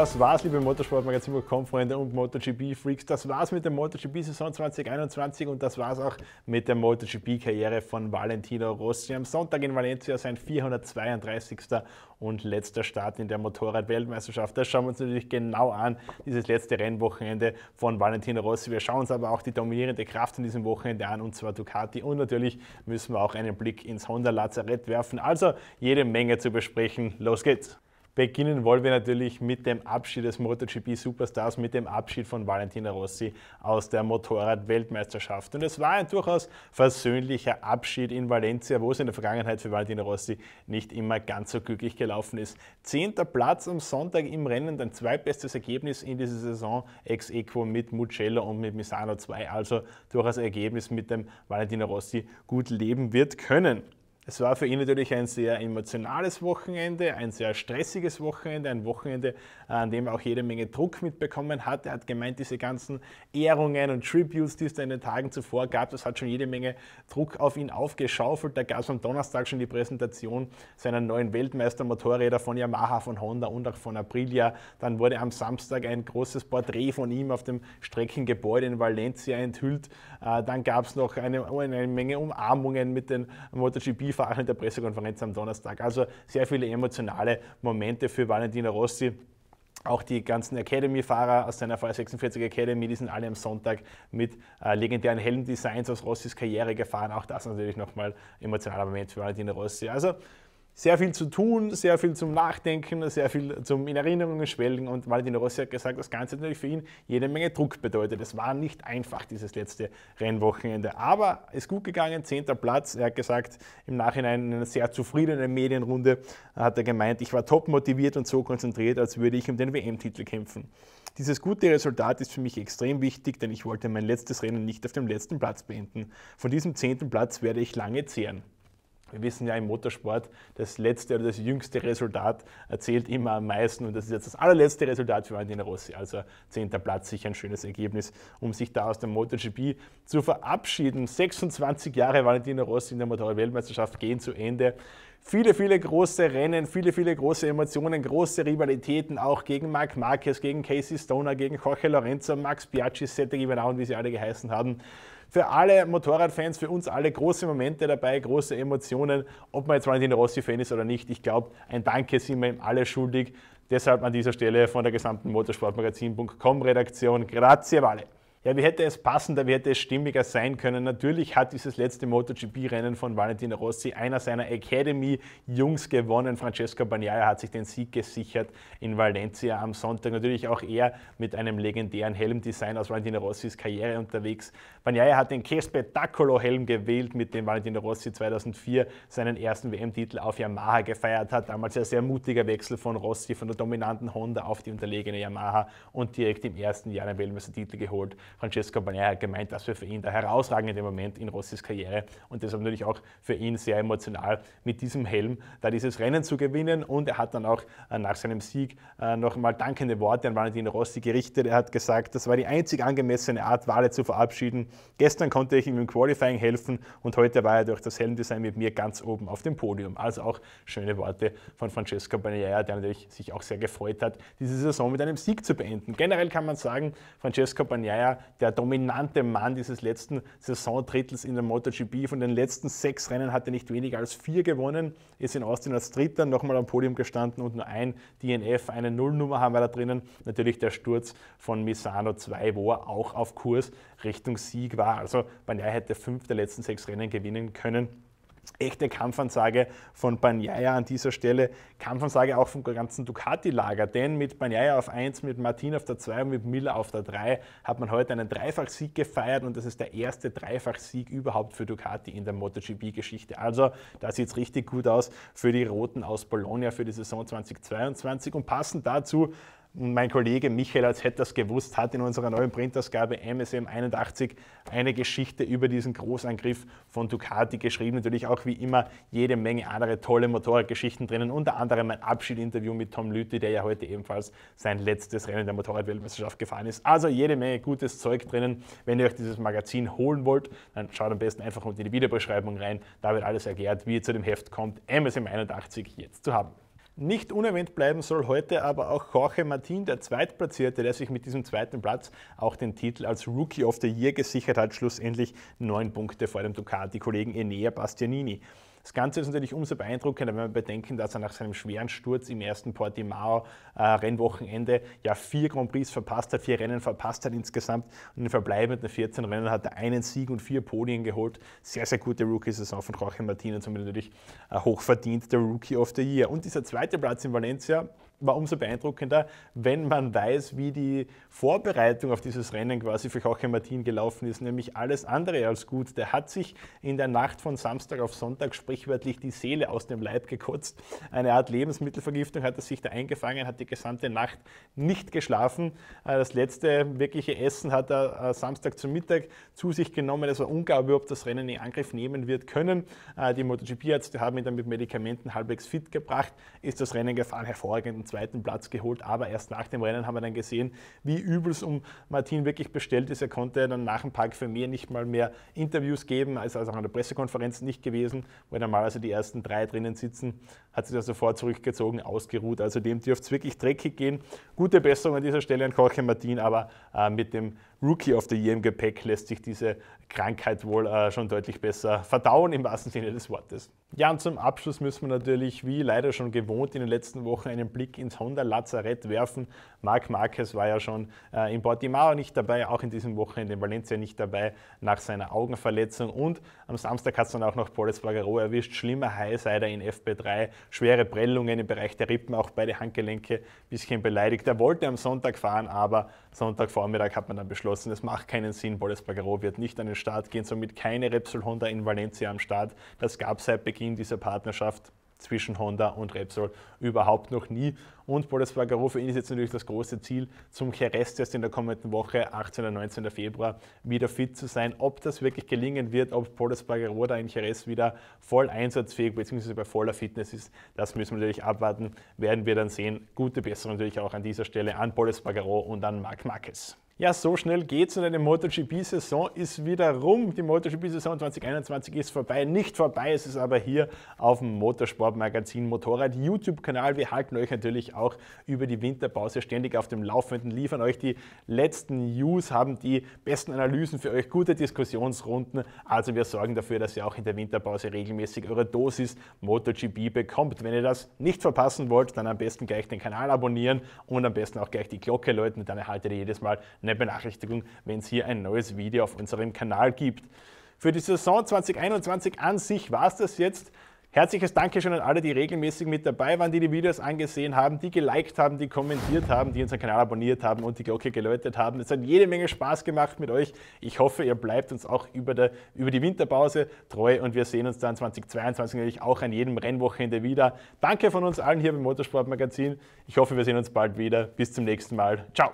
Das war's, liebe Motorsportmagazin.com Freunde und MotoGP Freaks. Das war's mit der MotoGP Saison 2021 und das war's auch mit der MotoGP Karriere von Valentino Rossi. Am Sonntag in Valencia sein 432. und letzter Start in der Motorrad-Weltmeisterschaft. Das schauen wir uns natürlich genau an, dieses letzte Rennwochenende von Valentino Rossi. Wir schauen uns aber auch die dominierende Kraft in diesem Wochenende an und zwar Ducati und natürlich müssen wir auch einen Blick ins Honda Lazarett werfen. Also jede Menge zu besprechen. Los geht's! Beginnen wollen wir natürlich mit dem Abschied des MotoGP Superstars, mit dem Abschied von Valentina Rossi aus der Motorrad-Weltmeisterschaft. Und es war ein durchaus versöhnlicher Abschied in Valencia, wo es in der Vergangenheit für Valentina Rossi nicht immer ganz so glücklich gelaufen ist. Zehnter Platz am Sonntag im Rennen, dein zweitbestes Ergebnis in dieser Saison ex equo mit Mugello und mit Misano 2. Also durchaus Ergebnis, mit dem Valentina Rossi gut leben wird können. Es war für ihn natürlich ein sehr emotionales Wochenende, ein sehr stressiges Wochenende, ein Wochenende, äh, an dem er auch jede Menge Druck mitbekommen hat. Er hat gemeint, diese ganzen Ehrungen und Tributes, die es da in den Tagen zuvor gab, das hat schon jede Menge Druck auf ihn aufgeschaufelt. Da gab es am Donnerstag schon die Präsentation seiner neuen Weltmeistermotorräder von Yamaha, von Honda und auch von Aprilia. Dann wurde am Samstag ein großes Porträt von ihm auf dem Streckengebäude in Valencia enthüllt. Äh, dann gab es noch eine, eine Menge Umarmungen mit den MotoGP-Fahrern vor in der Pressekonferenz am Donnerstag. Also sehr viele emotionale Momente für Valentina Rossi. Auch die ganzen Academy-Fahrer aus seiner v 46 Academy, die sind alle am Sonntag mit äh, legendären Helmdesigns aus Rossis Karriere gefahren. Auch das natürlich nochmal emotionaler Moment für Valentina Rossi. Also sehr viel zu tun, sehr viel zum Nachdenken, sehr viel zum in Erinnerungen schwelgen. Und Valentino Rossi hat gesagt, das Ganze hat natürlich für ihn jede Menge Druck bedeutet. Es war nicht einfach, dieses letzte Rennwochenende. Aber ist gut gegangen, zehnter Platz. Er hat gesagt, im Nachhinein in einer sehr zufriedenen Medienrunde hat er gemeint, ich war top motiviert und so konzentriert, als würde ich um den WM-Titel kämpfen. Dieses gute Resultat ist für mich extrem wichtig, denn ich wollte mein letztes Rennen nicht auf dem letzten Platz beenden. Von diesem zehnten Platz werde ich lange zehren. Wir wissen ja im Motorsport, das letzte oder das jüngste Resultat erzählt immer am meisten und das ist jetzt das allerletzte Resultat für Valentino Rossi. Also zehnter Platz, sicher ein schönes Ergebnis, um sich da aus dem MotoGP zu verabschieden. 26 Jahre Valentino Rossi in der Motorrad-Weltmeisterschaft gehen zu Ende. Viele, viele große Rennen, viele, viele große Emotionen, große Rivalitäten auch gegen Marc Marquez, gegen Casey Stoner, gegen Jorge Lorenzo, Max Biaggi, Sette Gibernau und wie sie alle geheißen haben für alle Motorradfans, für uns alle große Momente dabei, große Emotionen, ob man jetzt Valentino Rossi-Fan ist oder nicht. Ich glaube, ein Danke sind wir ihm alle schuldig. Deshalb an dieser Stelle von der gesamten motorsportmagazin.com Redaktion. Grazie, Vale. Ja, wie hätte es passender, wie hätte es stimmiger sein können? Natürlich hat dieses letzte MotoGP-Rennen von Valentino Rossi einer seiner Academy-Jungs gewonnen. Francesco Bagnaia hat sich den Sieg gesichert in Valencia am Sonntag. Natürlich auch er mit einem legendären Helmdesign aus Valentino Rossis Karriere unterwegs. Bagnaia hat den Che-Spettacolo-Helm gewählt, mit dem Valentino Rossi 2004 seinen ersten WM-Titel auf Yamaha gefeiert hat. Damals ein sehr mutiger Wechsel von Rossi von der dominanten Honda auf die unterlegene Yamaha und direkt im ersten Jahr einen Weltmeistertitel geholt. Francesco Bagnaia gemeint, das wäre für ihn der herausragende Moment in Rossis Karriere und deshalb natürlich auch für ihn sehr emotional mit diesem Helm da dieses Rennen zu gewinnen und er hat dann auch äh, nach seinem Sieg äh, noch einmal dankende Worte an Valentin Rossi gerichtet. Er hat gesagt, das war die einzig angemessene Art, Wale zu verabschieden. Gestern konnte ich ihm im Qualifying helfen und heute war er durch das Helmdesign mit mir ganz oben auf dem Podium. Also auch schöne Worte von Francesco Bagnaia, der natürlich sich auch sehr gefreut hat, diese Saison mit einem Sieg zu beenden. Generell kann man sagen, Francesco Bagnaia der dominante Mann dieses letzten Saisondrittels in der MotoGP. Von den letzten sechs Rennen hat er nicht weniger als vier gewonnen, ist in Austin als Dritter nochmal am Podium gestanden und nur ein DNF, eine Nullnummer haben wir da drinnen. Natürlich der Sturz von Misano 2, wo er auch auf Kurs Richtung Sieg war. Also Bagnaia hätte fünf der letzten sechs Rennen gewinnen können echte Kampfansage von Banyaya an dieser Stelle. Kampfansage auch vom ganzen Ducati-Lager, denn mit Banyaya auf 1, mit Martin auf der 2 und mit Miller auf der 3 hat man heute einen Dreifachsieg gefeiert und das ist der erste Dreifachsieg überhaupt für Ducati in der MotoGP-Geschichte. Also da sieht es richtig gut aus für die Roten aus Bologna für die Saison 2022 und passend dazu mein Kollege Michael, als hätte das gewusst, hat in unserer neuen Printausgabe MSM 81 eine Geschichte über diesen Großangriff von Ducati geschrieben. Natürlich auch wie immer jede Menge andere tolle Motorradgeschichten drinnen, unter anderem mein Abschiedinterview mit Tom Lüthi, der ja heute ebenfalls sein letztes Rennen der Motorradweltmeisterschaft gefahren ist. Also jede Menge gutes Zeug drinnen. Wenn ihr euch dieses Magazin holen wollt, dann schaut am besten einfach unten in die Videobeschreibung rein. Da wird alles erklärt, wie ihr zu dem Heft kommt. MSM 81 jetzt zu haben. Nicht unerwähnt bleiben soll heute aber auch Jorge Martin, der Zweitplatzierte, der sich mit diesem zweiten Platz auch den Titel als Rookie of the Year gesichert hat, schlussendlich neun Punkte vor dem Ducati-Kollegen Enea Bastianini. Das Ganze ist natürlich umso beeindruckender, wenn wir bedenken, dass er nach seinem schweren Sturz im ersten Portimao-Rennwochenende äh, ja vier Grand Prix verpasst hat, vier Rennen verpasst hat insgesamt. Und in den verbleibenden 14 Rennen hat er einen Sieg und vier Podien geholt. Sehr, sehr gute Rookie-Saison von Jorge Martinez und natürlich äh, hoch der Rookie of the Year. Und dieser zweite Platz in Valencia, war umso beeindruckender, wenn man weiß, wie die Vorbereitung auf dieses Rennen quasi für Jorge Martin gelaufen ist, nämlich alles andere als gut. Der hat sich in der Nacht von Samstag auf Sonntag sprichwörtlich die Seele aus dem Leib gekotzt. Eine Art Lebensmittelvergiftung hat er sich da eingefangen, hat die gesamte Nacht nicht geschlafen. Äh, das letzte wirkliche Essen hat er äh, Samstag zum Mittag zu sich genommen. Es war unglaublich, ob das Rennen in Angriff nehmen wird können. Äh, die MotoGP-Ärzte haben ihn dann mit Medikamenten halbwegs fit gebracht, ist das Rennen gefahren, hervorragend zweiten Platz geholt, aber erst nach dem Rennen haben wir dann gesehen, wie übel es um Martin wirklich bestellt ist. Er konnte dann nach dem Park für mehr nicht mal mehr Interviews geben, als auch an der Pressekonferenz nicht gewesen, wo normalerweise also die ersten drei drinnen sitzen, hat sich da sofort zurückgezogen, ausgeruht. Also dem dürfte es wirklich dreckig gehen. Gute Besserung an dieser Stelle an Jorge Martin, aber äh, mit dem Rookie of the Year im Gepäck lässt sich diese Krankheit wohl äh, schon deutlich besser verdauen im wahrsten Sinne des Wortes. Ja, und zum Abschluss müssen wir natürlich, wie leider schon gewohnt, in den letzten Wochen einen Blick ins Honda-Lazarett werfen. Marc Marquez war ja schon äh, in Portimao nicht dabei, auch in diesem Wochenende in Valencia nicht dabei, nach seiner Augenverletzung. Und am Samstag hat es dann auch noch Paulus Bagaro erwischt. Schlimmer Highsider in FP3, schwere Prellungen im Bereich der Rippen, auch beide Handgelenke ein bisschen beleidigt. Er wollte am Sonntag fahren, aber Sonntagvormittag hat man dann beschlossen, abgeschlossen. Es macht keinen Sinn, Boles Bagaro wird nicht an den Start gehen, somit keine Repsol Honda in Valencia am Start. Das gab es seit Beginn dieser Partnerschaft zwischen Honda und Repsol überhaupt noch nie. Und Boris Bagaro, für ihn ist jetzt natürlich das große Ziel, zum Jerez-Test in der kommenden Woche, 18. und 19. Februar, wieder fit zu sein. Ob das wirklich gelingen wird, ob Boris Bagaro da in Jerez wieder voll einsatzfähig bzw. bei voller Fitness ist, das müssen wir natürlich abwarten, werden wir dann sehen. Gute Besserung natürlich auch an dieser Stelle an Boris Bagaro und an Marc Marquez. Ja, so schnell geht's und eine MotoGP-Saison ist wieder rum. Die MotoGP-Saison 2021 ist vorbei. Nicht vorbei ist es aber hier auf dem Motorsportmagazin Motorrad YouTube-Kanal. Wir halten euch natürlich auch über die Winterpause ständig auf dem Laufenden, liefern euch die letzten News, haben die besten Analysen für euch, gute Diskussionsrunden. Also wir sorgen dafür, dass ihr auch in der Winterpause regelmäßig eure Dosis MotoGP bekommt. Wenn ihr das nicht verpassen wollt, dann am besten gleich den Kanal abonnieren und am besten auch gleich die Glocke läuten. Dann erhaltet ihr jedes Mal eine eine Benachrichtigung, wenn es hier ein neues Video auf unserem Kanal gibt. Für die Saison 2021 an sich war es das jetzt. Herzliches Dankeschön an alle, die regelmäßig mit dabei waren, die die Videos angesehen haben, die geliked haben, die kommentiert haben, die unseren Kanal abonniert haben und die Glocke geläutet haben. Es hat jede Menge Spaß gemacht mit euch. Ich hoffe, ihr bleibt uns auch über, der, über die Winterpause treu und wir sehen uns dann 2022 natürlich auch an jedem Rennwochenende wieder. Danke von uns allen hier beim Motorsportmagazin. Ich hoffe, wir sehen uns bald wieder. Bis zum nächsten Mal. Ciao.